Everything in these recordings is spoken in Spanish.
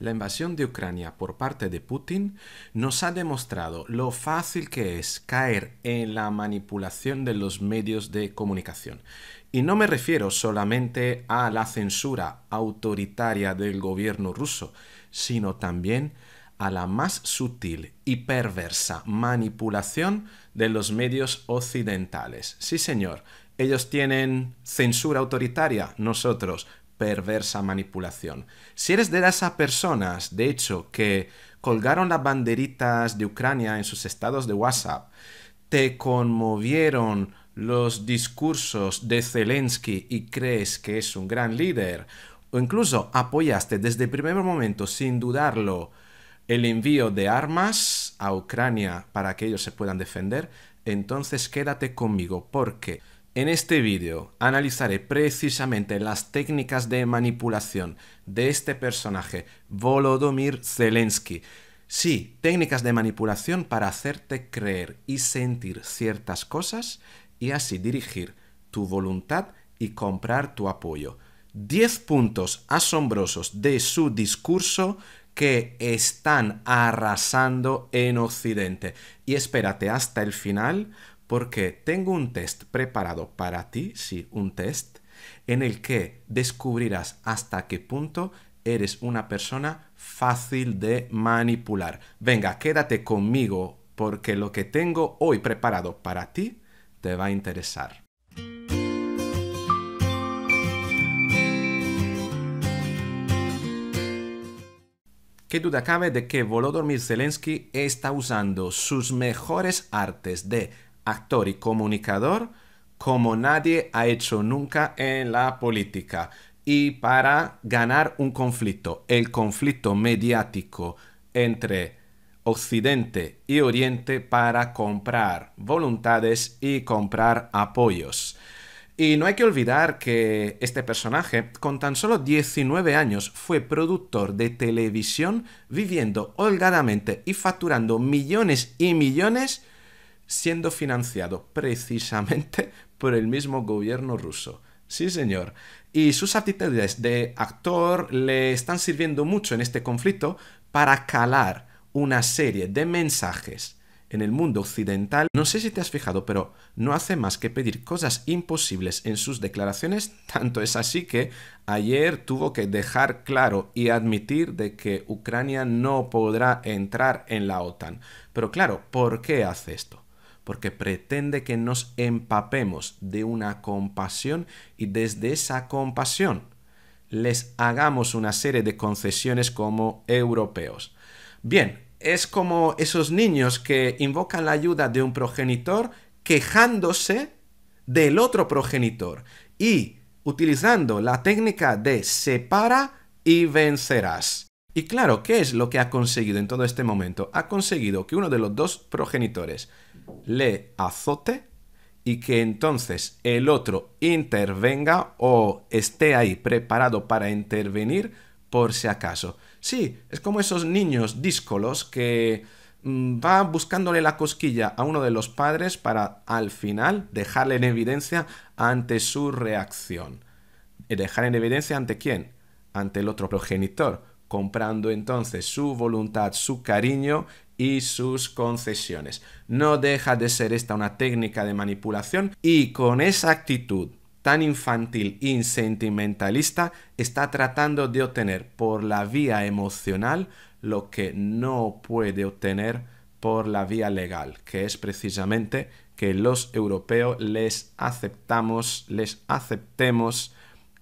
La invasión de Ucrania por parte de Putin nos ha demostrado lo fácil que es caer en la manipulación de los medios de comunicación. Y no me refiero solamente a la censura autoritaria del gobierno ruso, sino también a la más sutil y perversa manipulación de los medios occidentales. Sí, señor, ellos tienen censura autoritaria, nosotros perversa manipulación. Si eres de esas personas, de hecho, que colgaron las banderitas de Ucrania en sus estados de WhatsApp, te conmovieron los discursos de Zelensky y crees que es un gran líder, o incluso apoyaste desde el primer momento, sin dudarlo, el envío de armas a Ucrania para que ellos se puedan defender, entonces quédate conmigo porque en este vídeo analizaré precisamente las técnicas de manipulación de este personaje, Volodymyr Zelensky. Sí, técnicas de manipulación para hacerte creer y sentir ciertas cosas y así dirigir tu voluntad y comprar tu apoyo. 10 puntos asombrosos de su discurso que están arrasando en Occidente. Y espérate hasta el final porque tengo un test preparado para ti, sí, un test, en el que descubrirás hasta qué punto eres una persona fácil de manipular. Venga, quédate conmigo porque lo que tengo hoy preparado para ti te va a interesar. ¿Qué duda cabe de que Volodymyr Zelensky está usando sus mejores artes de actor y comunicador como nadie ha hecho nunca en la política y para ganar un conflicto, el conflicto mediático entre Occidente y Oriente para comprar voluntades y comprar apoyos. Y no hay que olvidar que este personaje, con tan solo 19 años, fue productor de televisión, viviendo holgadamente y facturando millones y millones siendo financiado precisamente por el mismo gobierno ruso. Sí, señor. Y sus aptitudes de actor le están sirviendo mucho en este conflicto para calar una serie de mensajes en el mundo occidental. No sé si te has fijado, pero no hace más que pedir cosas imposibles en sus declaraciones, tanto es así que ayer tuvo que dejar claro y admitir de que Ucrania no podrá entrar en la OTAN. Pero claro, ¿por qué hace esto? porque pretende que nos empapemos de una compasión y desde esa compasión les hagamos una serie de concesiones como europeos. Bien, es como esos niños que invocan la ayuda de un progenitor quejándose del otro progenitor y utilizando la técnica de separa y vencerás. Y claro, ¿qué es lo que ha conseguido en todo este momento? Ha conseguido que uno de los dos progenitores le azote y que entonces el otro intervenga o esté ahí preparado para intervenir por si acaso. Sí, es como esos niños díscolos que mm, va buscándole la cosquilla a uno de los padres para al final dejarle en evidencia ante su reacción. ¿Eh, ¿Dejar en evidencia ante quién? Ante el otro progenitor comprando entonces su voluntad, su cariño y sus concesiones. No deja de ser esta una técnica de manipulación y con esa actitud tan infantil y sentimentalista está tratando de obtener por la vía emocional lo que no puede obtener por la vía legal, que es precisamente que los europeos les aceptamos, les aceptemos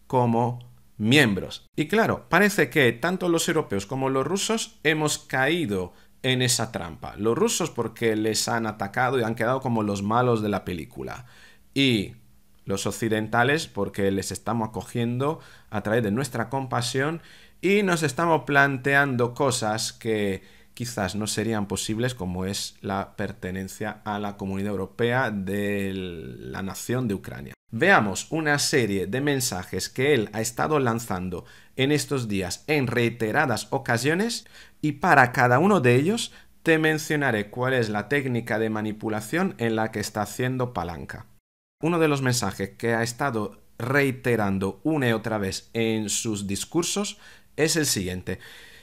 como miembros. Y claro, parece que tanto los europeos como los rusos hemos caído en esa trampa. Los rusos porque les han atacado y han quedado como los malos de la película. Y los occidentales porque les estamos acogiendo a través de nuestra compasión y nos estamos planteando cosas que quizás no serían posibles como es la pertenencia a la Comunidad Europea de la nación de Ucrania. Veamos una serie de mensajes que él ha estado lanzando en estos días en reiteradas ocasiones y para cada uno de ellos te mencionaré cuál es la técnica de manipulación en la que está haciendo palanca. Uno de los mensajes que ha estado reiterando una y otra vez en sus discursos es el siguiente.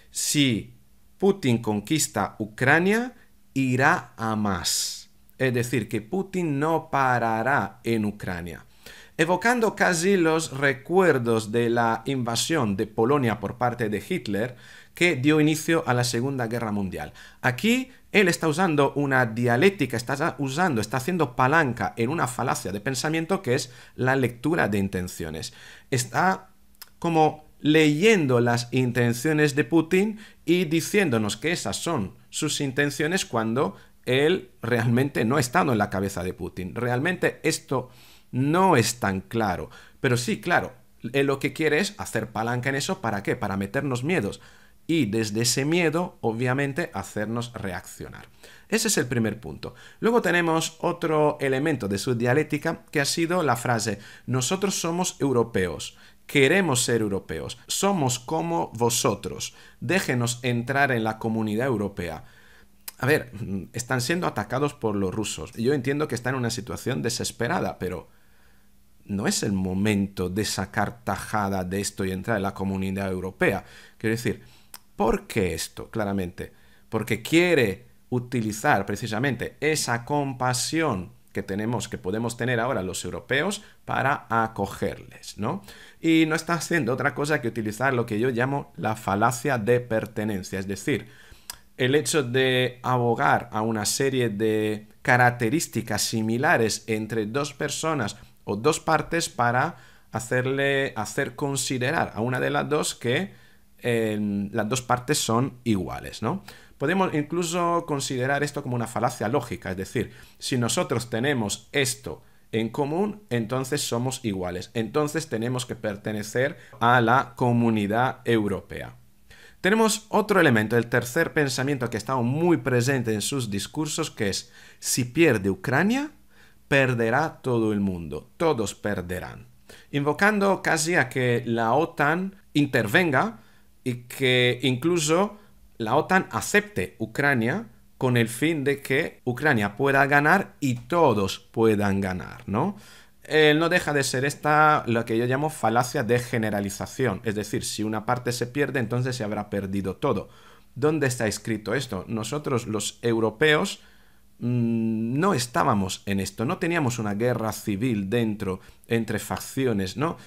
Si Putin conquista Ucrania, irá a más. Es decir, que Putin no parará en Ucrania. Evocando casi los recuerdos de la invasión de Polonia por parte de Hitler, que dio inicio a la Segunda Guerra Mundial. Aquí él está usando una dialéctica, está usando, está haciendo palanca en una falacia de pensamiento que es la lectura de intenciones. Está como leyendo las intenciones de Putin y diciéndonos que esas son sus intenciones cuando él realmente no ha estado en la cabeza de Putin. Realmente esto no es tan claro. Pero sí, claro, lo que quiere es hacer palanca en eso. ¿Para qué? Para meternos miedos. Y desde ese miedo, obviamente, hacernos reaccionar. Ese es el primer punto. Luego tenemos otro elemento de su dialéctica que ha sido la frase, nosotros somos europeos. Queremos ser europeos, somos como vosotros, déjenos entrar en la comunidad europea. A ver, mm, están siendo atacados por los rusos. Yo entiendo que están en una situación desesperada, pero no es el momento de sacar tajada de esto y entrar en la comunidad europea. Quiero decir, ¿por qué esto? Claramente, porque quiere utilizar precisamente esa compasión que tenemos, que podemos tener ahora los europeos para acogerles, ¿no? Y no está haciendo otra cosa que utilizar lo que yo llamo la falacia de pertenencia, es decir, el hecho de abogar a una serie de características similares entre dos personas o dos partes para hacerle hacer considerar a una de las dos que eh, las dos partes son iguales, ¿no? Podemos incluso considerar esto como una falacia lógica, es decir, si nosotros tenemos esto en común, entonces somos iguales, entonces tenemos que pertenecer a la comunidad europea. Tenemos otro elemento, el tercer pensamiento que ha estado muy presente en sus discursos, que es, si pierde Ucrania, perderá todo el mundo, todos perderán. Invocando casi a que la OTAN intervenga y que incluso la OTAN acepte Ucrania con el fin de que Ucrania pueda ganar y todos puedan ganar, ¿no? no deja de ser esta lo que yo llamo falacia de generalización, es decir, si una parte se pierde, entonces se habrá perdido todo. ¿Dónde está escrito esto? Nosotros los europeos mm, no estábamos en esto, no teníamos una guerra civil dentro entre facciones, ¿no?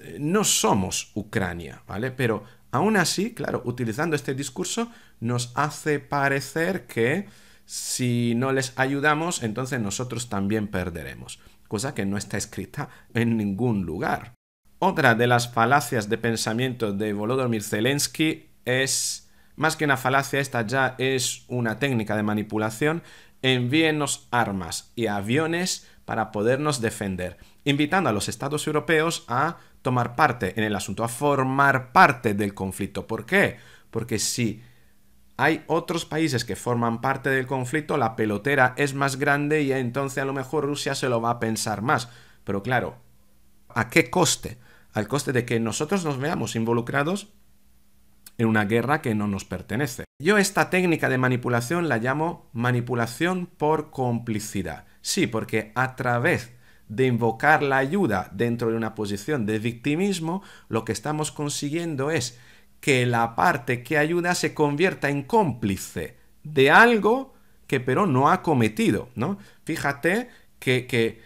Eh, no somos Ucrania, ¿vale? Pero Aún así, claro, utilizando este discurso nos hace parecer que si no les ayudamos, entonces nosotros también perderemos, cosa que no está escrita en ningún lugar. Otra de las falacias de pensamiento de Volodymyr Zelensky es, más que una falacia, esta ya es una técnica de manipulación, envíenos armas y aviones para podernos defender, invitando a los estados europeos a tomar parte en el asunto, a formar parte del conflicto. ¿Por qué? Porque si hay otros países que forman parte del conflicto, la pelotera es más grande y entonces a lo mejor Rusia se lo va a pensar más. Pero claro, ¿a qué coste? Al coste de que nosotros nos veamos involucrados en una guerra que no nos pertenece. Yo esta técnica de manipulación la llamo manipulación por complicidad. Sí, porque a través de invocar la ayuda dentro de una posición de victimismo, lo que estamos consiguiendo es que la parte que ayuda se convierta en cómplice de algo que pero no ha cometido, ¿no? Fíjate qué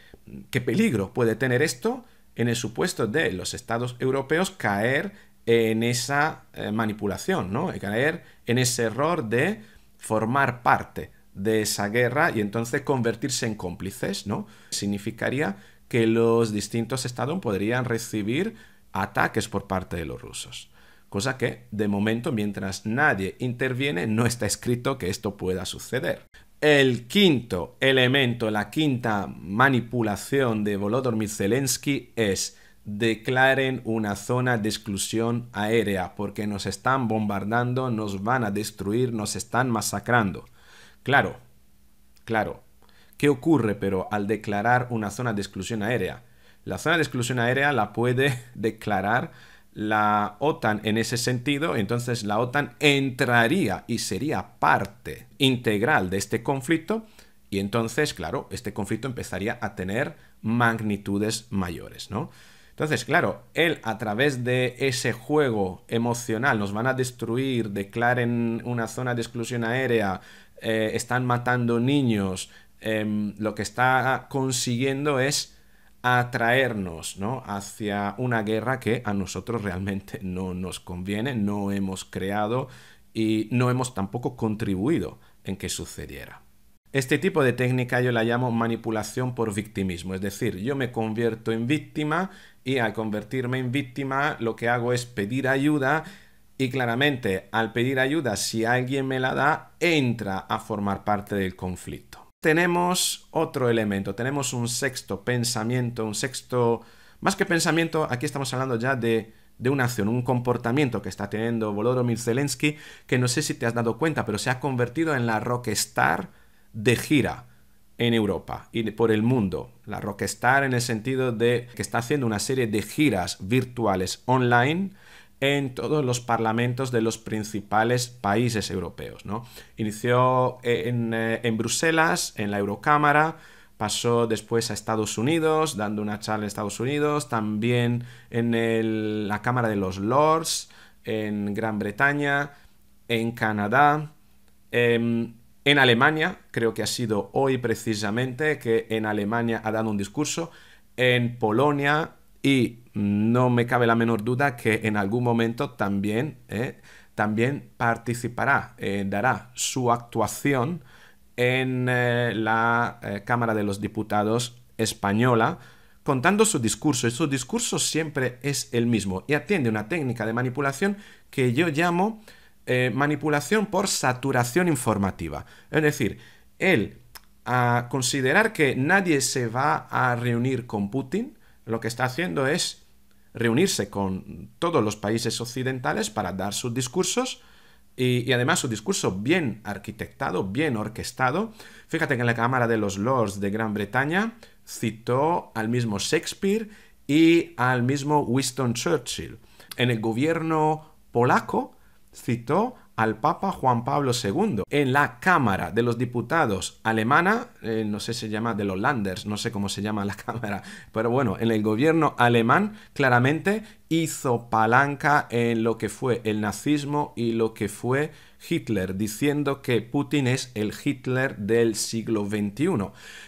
peligro puede tener esto en el supuesto de los estados europeos caer en esa eh, manipulación, ¿no? Caer en ese error de formar parte de esa guerra y entonces convertirse en cómplices, ¿no? Significaría que los distintos estados podrían recibir ataques por parte de los rusos. Cosa que, de momento, mientras nadie interviene, no está escrito que esto pueda suceder. El quinto elemento, la quinta manipulación de Volodor Zelensky es declaren una zona de exclusión aérea porque nos están bombardando, nos van a destruir, nos están masacrando. Claro, claro. ¿Qué ocurre pero al declarar una zona de exclusión aérea? La zona de exclusión aérea la puede declarar la OTAN en ese sentido, entonces la OTAN entraría y sería parte integral de este conflicto y entonces, claro, este conflicto empezaría a tener magnitudes mayores, ¿no? Entonces, claro, él a través de ese juego emocional nos van a destruir, declaren una zona de exclusión aérea, eh, están matando niños, em, lo que está consiguiendo es atraernos ¿no? hacia una guerra que a nosotros realmente no nos conviene, no hemos creado y no hemos tampoco contribuido en que sucediera. Este tipo de técnica yo la llamo manipulación por victimismo, es decir, yo me convierto en víctima y al convertirme en víctima lo que hago es pedir ayuda y claramente, al pedir ayuda, si alguien me la da, entra a formar parte del conflicto. Tenemos otro elemento, tenemos un sexto pensamiento, un sexto, más que pensamiento, aquí estamos hablando ya de una acción, un comportamiento que está teniendo Volodymyr Zelensky, que no sé si te has dado cuenta, pero se ha convertido en la rockstar de gira en Europa y por el mundo. La rockstar en el sentido de que está haciendo una serie de giras virtuales online en todos los parlamentos de los principales países europeos. ¿no? Inició eh, eh, en, Bruselas, en la Eurocámara, pasó después a Estados Unidos, dando una charla en Estados Unidos, también en la Cámara de los Lords, en Gran Bretaña, en Canadá, en, em, en Alemania, creo que ha sido hoy precisamente que en Alemania ha dado un discurso, en Polonia, y no me cabe la menor duda que en algún momento también, eh, también participará, eh, dará su actuación en eh, la Cámara de los Diputados española, contando su discurso. Y su discurso siempre es el mismo y atiende una técnica de manipulación que yo llamo manipulación por saturación informativa. Es decir, él a considerar que nadie se va a reunir con Putin, lo que está haciendo es reunirse con todos los países occidentales para dar sus discursos y, además su discurso bien arquitectado, bien orquestado. Fíjate que en la Cámara de los Lords de Gran Bretaña citó al mismo Shakespeare y al mismo Winston Churchill. En el gobierno polaco citó al Papa Juan Pablo II en la Cámara de los Diputados alemana, eh, no sé si se llama de los Landers, no sé cómo se llama la Cámara, pero bueno, en el gobierno alemán claramente hizo palanca en lo que fue el nazismo y lo que fue Hitler, diciendo que Putin es el Hitler del siglo XXI.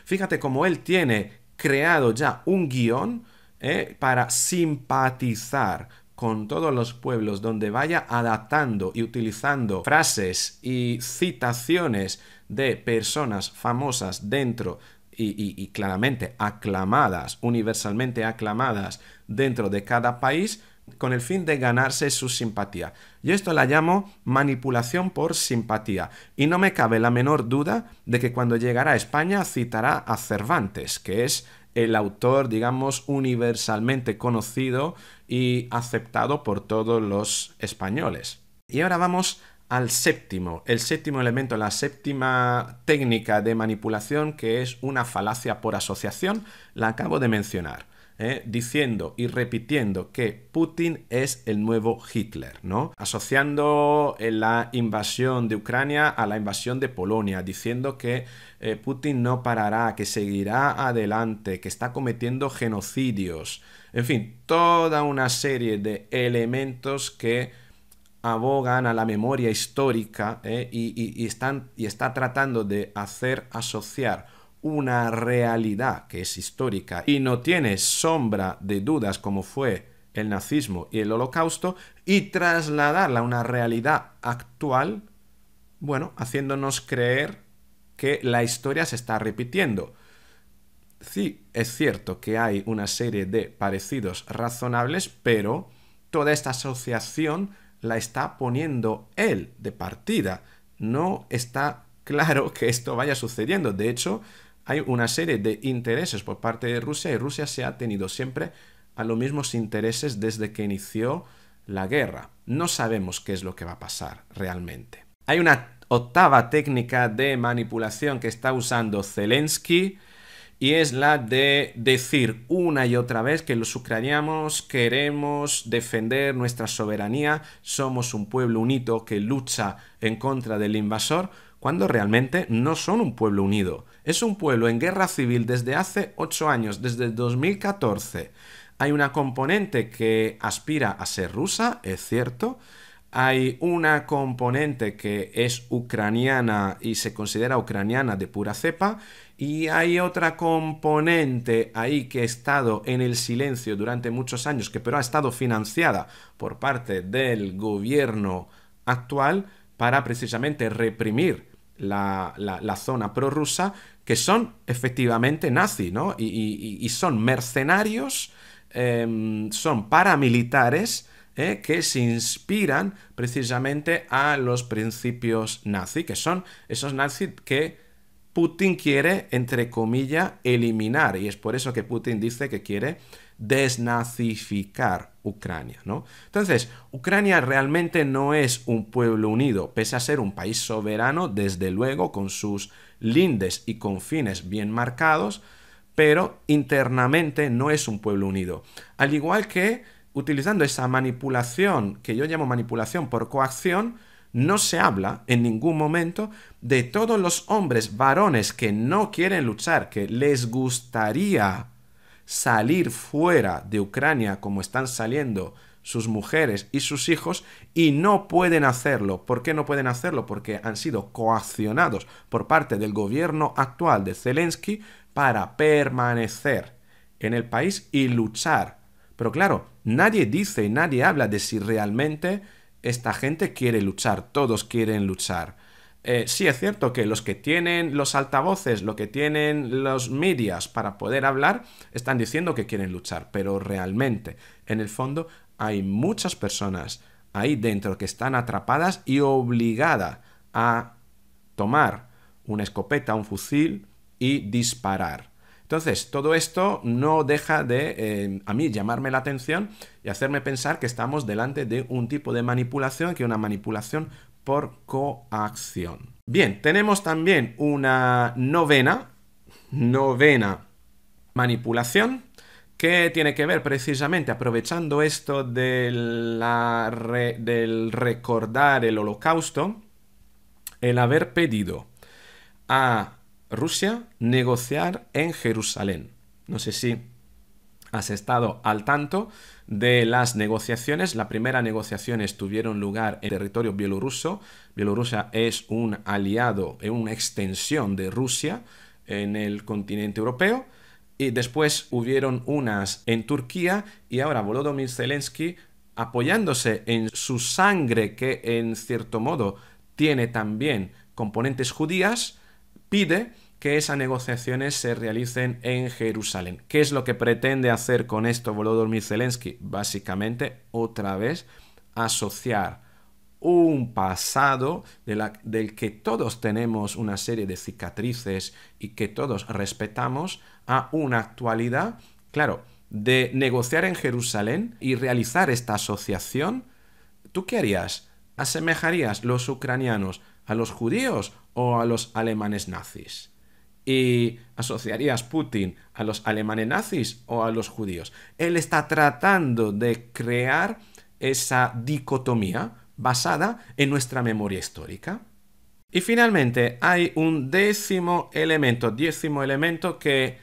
Fíjate cómo él tiene creado ya un guión eh, para simpatizar con todos los pueblos donde vaya adaptando y utilizando frases y citaciones de personas famosas dentro y, claramente aclamadas, universalmente aclamadas dentro de cada país, con el fin de ganarse su simpatía. Y esto la llamo manipulación por simpatía. Y no me cabe la menor duda de que cuando llegará a España citará a Cervantes, que es el autor, digamos, universalmente conocido y aceptado por todos los españoles. Y ahora vamos al séptimo, el séptimo elemento, la séptima técnica de manipulación que es una falacia por asociación, la acabo de mencionar. ¿eh? diciendo y repitiendo que Putin es el nuevo Hitler, Asociando eh, la invasión de Ucrania a la invasión de Polonia, diciendo que eh, Putin no parará, que seguirá adelante, que está cometiendo genocidios, en fin, toda una serie de elementos que abogan a la memoria histórica y, están, y está tratando de hacer asociar una realidad que es histórica y no tiene sombra de dudas como fue el nazismo y el holocausto y trasladarla a una realidad actual, bueno, haciéndonos creer que la historia se está repitiendo. Sí, es cierto que hay una serie de parecidos razonables, pero toda esta asociación la está poniendo él de partida. No está claro que esto vaya sucediendo. De hecho, hay una serie de intereses por parte de Rusia y Rusia se ha tenido siempre a los mismos intereses desde que inició la guerra. No sabemos qué es lo que va a pasar realmente. Hay una octava técnica de manipulación que está usando Zelensky y es la de decir una y otra vez que los ucranianos queremos defender nuestra soberanía, somos un pueblo unido que lucha en contra del invasor, cuando realmente no son un pueblo unido. Es un pueblo en guerra civil desde hace ocho años, desde 2014. Hay una componente que aspira a ser rusa, es cierto. Hay una componente que es ucraniana y se considera ucraniana de pura cepa. Y hay otra componente ahí que ha estado en el silencio durante muchos años, que pero ha estado financiada por parte del gobierno actual para precisamente reprimir la, la zona prorrusa, que son efectivamente nazi, ¿no? Y, son mercenarios, em, son paramilitares eh, que se inspiran precisamente a los principios nazi, que son esos nazis que Putin quiere, entre comillas, eliminar. Y es por eso que Putin dice que quiere desnazificar Ucrania, ¿no? Entonces, Ucrania realmente no es un pueblo unido, pese a ser un país soberano, desde luego, con sus lindes y fines bien marcados, pero internamente no es un pueblo unido. Al igual que utilizando esa manipulación, que yo llamo manipulación por coacción, no se habla en ningún momento de todos los hombres varones que no quieren luchar, que les gustaría salir fuera de Ucrania como están saliendo sus mujeres y sus hijos y no pueden hacerlo. ¿Por qué no pueden hacerlo? Porque han sido coaccionados por parte del gobierno actual de Zelensky para permanecer en el país y luchar. Pero claro, nadie dice nadie habla de si realmente esta gente quiere luchar, todos quieren luchar. Eh, sí es cierto que los que tienen los altavoces, lo que tienen los medias para poder hablar, están diciendo que quieren luchar, pero realmente, en el fondo, hay muchas personas ahí dentro que están atrapadas y obligadas a tomar una escopeta, un fusil y disparar. Entonces, todo esto no deja de, eh, a mí, llamarme la atención y hacerme pensar que estamos delante de un tipo de manipulación que una manipulación por coacción. Bien, tenemos también una novena, novena manipulación, ¿Qué tiene que ver precisamente aprovechando esto de del recordar el holocausto, el haber pedido a Rusia negociar en Jerusalén. No sé si has estado al tanto de las negociaciones. La primera negociaciones tuvieron lugar en territorio bielorruso. Bielorrusia es un aliado, eh, una extensión de Rusia en el continente europeo y después hubieron unas en Turquía y ahora Volodymyr Zelensky apoyándose en su sangre que en cierto modo tiene también componentes judías, pide que esas negociaciones se realicen en Jerusalén. ¿Qué es lo que pretende hacer con esto Volodymyr Zelensky? Básicamente, otra vez, asociar un pasado del que todos tenemos una serie de cicatrices y que todos respetamos a una actualidad, claro, de negociar en Jerusalén y realizar esta asociación, ¿tú qué harías? ¿Asemejarías los ucranianos a los judíos o a los alemanes nazis? ¿Y asociarías Putin a los alemanes nazis o a los judíos? Él está tratando de crear esa dicotomía basada en nuestra memoria histórica. Y finalmente hay un décimo elemento, décimo elemento que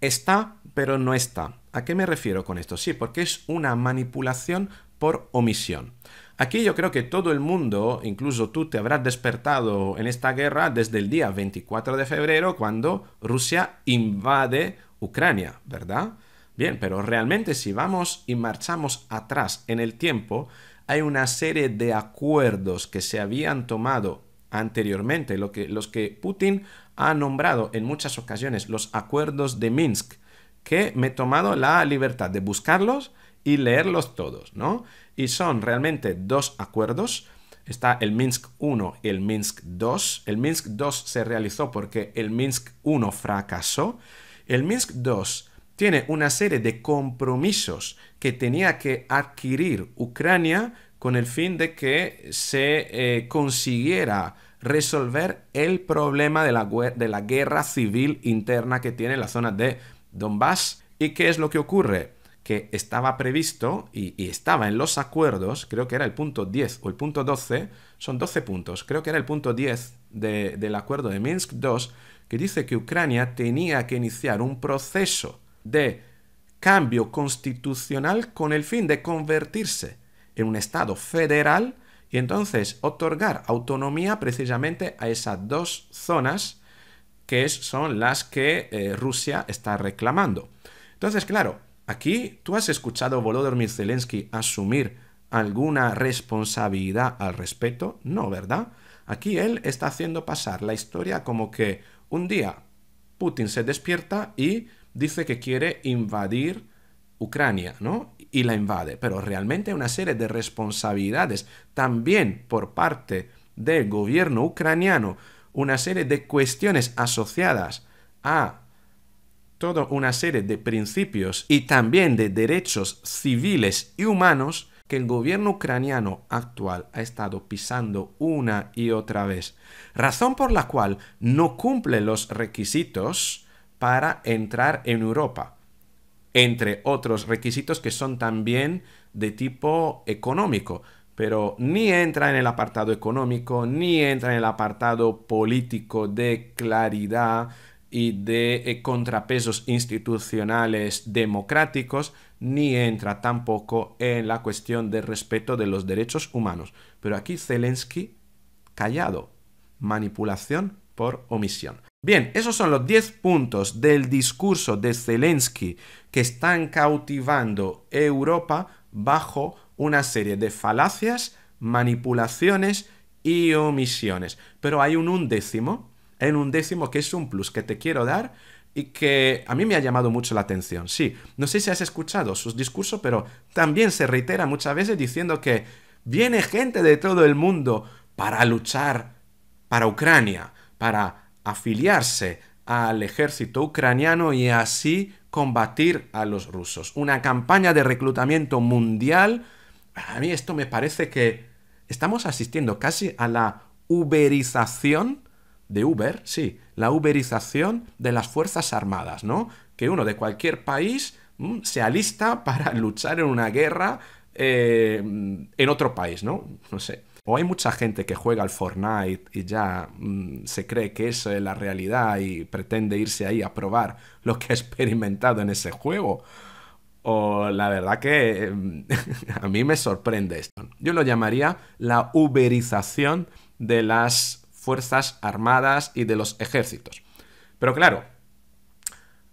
está pero no está. ¿A qué me refiero con esto? Sí, porque es una manipulación por omisión. Aquí yo creo que todo el mundo, incluso tú, te habrás despertado en esta guerra desde el día 24 de febrero cuando Rusia invade Ucrania, ¿verdad? Bien, pero realmente si vamos y marchamos atrás en el tiempo, hay una serie de acuerdos que se habían tomado anteriormente, lo que, los que Putin ha nombrado en muchas ocasiones los acuerdos de Minsk, que me he tomado la libertad de buscarlos y leerlos todos, ¿no? Y son realmente dos acuerdos. Está el Minsk 1 y el Minsk 2. El Minsk 2 se realizó porque el Minsk 1 fracasó. El Minsk 2 tiene una serie de compromisos que tenía que adquirir Ucrania con el fin de que se eh, consiguiera resolver el problema de la, de la guerra civil interna que tiene la zona de Donbass. ¿Y qué es lo que ocurre? que estaba previsto y, estaba en los acuerdos, creo que era el punto 10 o el punto 12, son 12 puntos, creo que era el punto 10 del acuerdo de Minsk II, que dice que Ucrania tenía que iniciar un proceso de cambio constitucional con el fin de convertirse en un Estado federal y entonces otorgar autonomía precisamente a esas dos zonas que son las que eh, Rusia está reclamando. Entonces, claro, aquí tú has escuchado Volodymyr Zelensky asumir alguna responsabilidad al respecto, no, ¿verdad? Aquí él está haciendo pasar la historia como que un día Putin se despierta y dice que quiere invadir Ucrania, ¿no? Y la invade, pero realmente una serie de responsabilidades también por parte del gobierno ucraniano, una serie de cuestiones asociadas a toda una serie de principios y también de derechos civiles y humanos que el gobierno ucraniano actual ha estado pisando una y otra vez, razón por la cual no cumple los requisitos para entrar en Europa, entre otros requisitos que son también de tipo económico, pero ni entra en el apartado económico, ni entra en el apartado político de claridad y de eh, contrapesos institucionales democráticos, ni entra tampoco en la cuestión del respeto de los derechos humanos. Pero aquí Zelensky callado, manipulación por omisión. Bien, esos son los 10 puntos del discurso de Zelensky que están cautivando Europa bajo una serie de falacias, manipulaciones y omisiones. Pero hay un undécimo, en undécimo que es un plus que te quiero dar y que a mí me ha llamado mucho la atención. Sí, no sé si has escuchado sus discursos, pero también se reitera muchas veces diciendo que viene gente de todo el mundo para luchar para Ucrania, para afiliarse al ejército ucraniano y así combatir a los rusos. Una campaña de reclutamiento mundial. A mí esto me parece que estamos asistiendo casi a la uberización de Uber, sí, la uberización de las Fuerzas Armadas, ¿no? Que uno de cualquier país mm, se alista para luchar en una guerra eh, en otro país, ¿no? No sé. O hay mucha gente que juega al Fortnite y ya mm, se cree que eso es la realidad y pretende irse ahí a probar lo que ha experimentado en ese juego. O la verdad que mm, a mí me sorprende esto. Yo lo llamaría la uberización de las Fuerzas Armadas y de los ejércitos. Pero claro,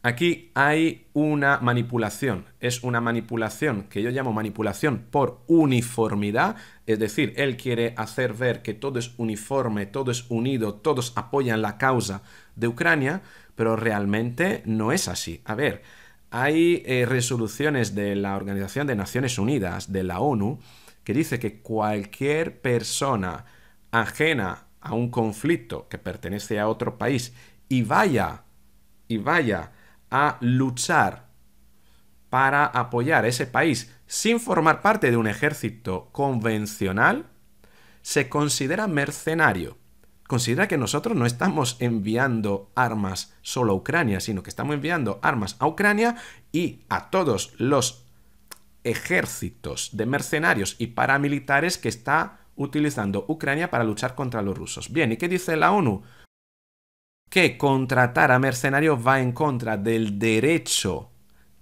Aquí hay una manipulación, es una manipulación que yo llamo manipulación por uniformidad, es decir, él quiere hacer ver que todo es uniforme, todo es unido, todos apoyan la causa de Ucrania, pero realmente no es así. A ver, hay eh, resoluciones de la Organización de Naciones Unidas, de la ONU, que dice que cualquier persona ajena a un conflicto que pertenece a otro país y vaya, y vaya, a luchar para apoyar ese país sin formar parte de un ejército convencional, se considera mercenario. Considera que nosotros no estamos enviando armas solo a Ucrania, sino que estamos enviando armas a Ucrania y a todos los ejércitos de mercenarios y paramilitares que está utilizando Ucrania para luchar contra los rusos. Bien, ¿y qué dice la ONU? que contratar a mercenarios va en contra del derecho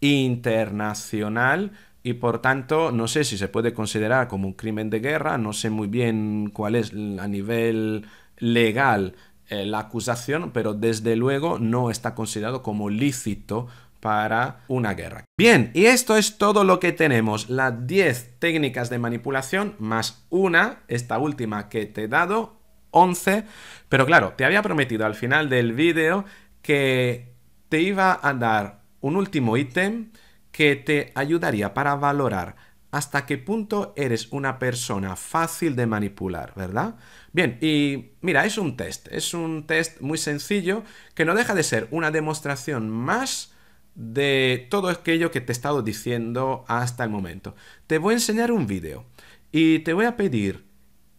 internacional y por tanto no sé si se puede considerar como un crimen de guerra, no sé muy bien cuál es a nivel legal eh, la acusación, pero desde luego no está considerado como lícito para una guerra. Bien, y esto es todo lo que tenemos, las 10 técnicas de manipulación más una, esta última que te he dado, 11. Pero claro, te había prometido al final del vídeo que te iba a dar un último ítem que te ayudaría para valorar hasta qué punto eres una persona fácil de manipular, ¿verdad? Bien, y mira, es un test, es un test muy sencillo que no deja de ser una demostración más de todo aquello que te he estado diciendo hasta el momento. Te voy a enseñar un vídeo y te voy a pedir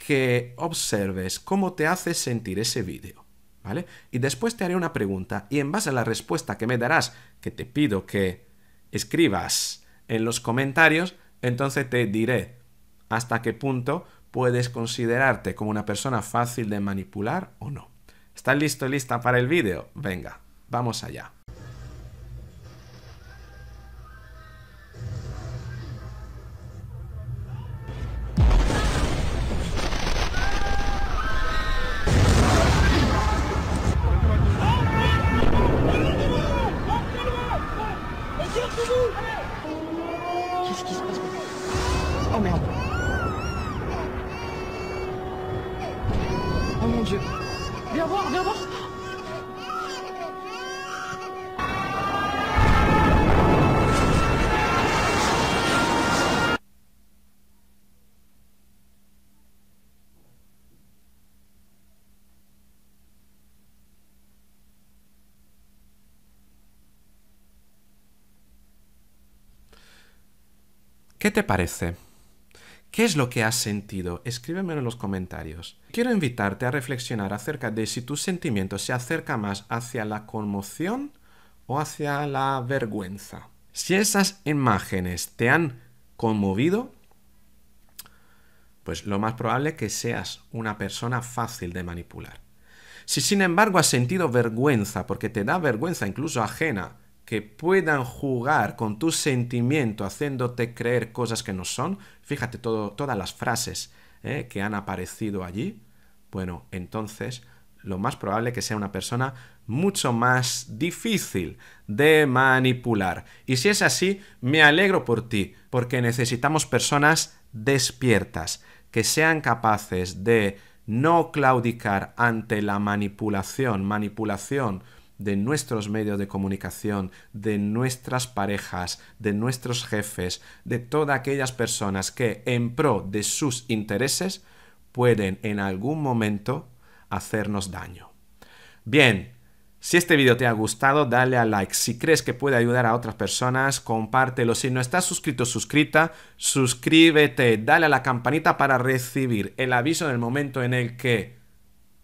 que observes cómo te hace sentir ese vídeo, ¿vale? Y después te haré una pregunta y en base a la respuesta que me darás, que te pido que escribas en los comentarios, entonces te diré hasta qué punto puedes considerarte como una persona fácil de manipular o no. ¿Estás listo, lista para el vídeo? Venga, vamos allá. ¿Qué te parece? ¿Qué es lo que has sentido? Escríbeme en los comentarios. Quiero invitarte a reflexionar acerca de si tu sentimiento se acerca más hacia la conmoción o hacia la vergüenza. Si esas imágenes te han conmovido, pues lo más probable es que seas una persona fácil de manipular. Si sin embargo has sentido vergüenza, porque te da vergüenza incluso ajena, que puedan jugar con tu sentimiento haciéndote creer cosas que no son, fíjate todas las frases eh, que han aparecido allí, bueno, entonces lo más probable que sea una persona mucho más difícil de manipular. Y si es así, me alegro por ti, porque necesitamos personas despiertas, que sean capaces de no claudicar ante la manipulación, manipulación de nuestros medios de comunicación, de nuestras parejas, de nuestros jefes, de todas aquellas personas que en pro de sus intereses pueden en algún momento hacernos daño. Bien, si este video te ha gustado, dale a like. Si crees que puede ayudar a otras personas, compártelo. Si no estás suscrito, suscrita, suscríbete, dale a la campanita para recibir el aviso en el momento en el que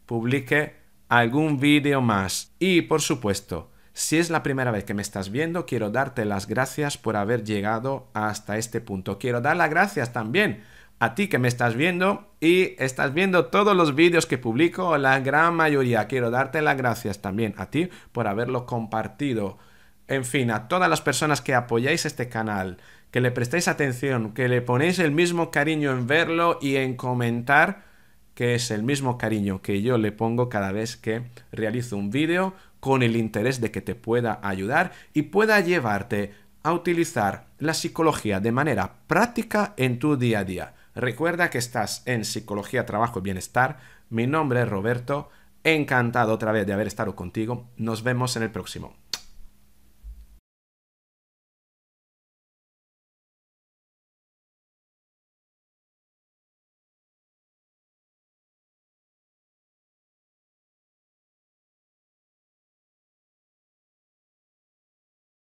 publique algún vídeo más. Y por supuesto, si es la primera vez que me estás viendo, quiero darte las gracias por haber llegado hasta este punto. Quiero dar las gracias también a ti que me estás viendo y estás viendo todos los vídeos que publico, la gran mayoría. Quiero darte las gracias también a ti por haberlo compartido. En fin, a todas las personas que apoyáis este canal, que le prestáis atención, que le ponéis el mismo cariño en verlo y en comentar que es el mismo cariño que yo le pongo cada vez que realizo un vídeo con el interés de que te pueda ayudar y pueda llevarte a utilizar la psicología de manera práctica en tu día a día. Recuerda que estás en Psicología, Trabajo y Bienestar. Mi nombre es Roberto. Encantado otra vez de haber estado contigo. Nos vemos en el próximo.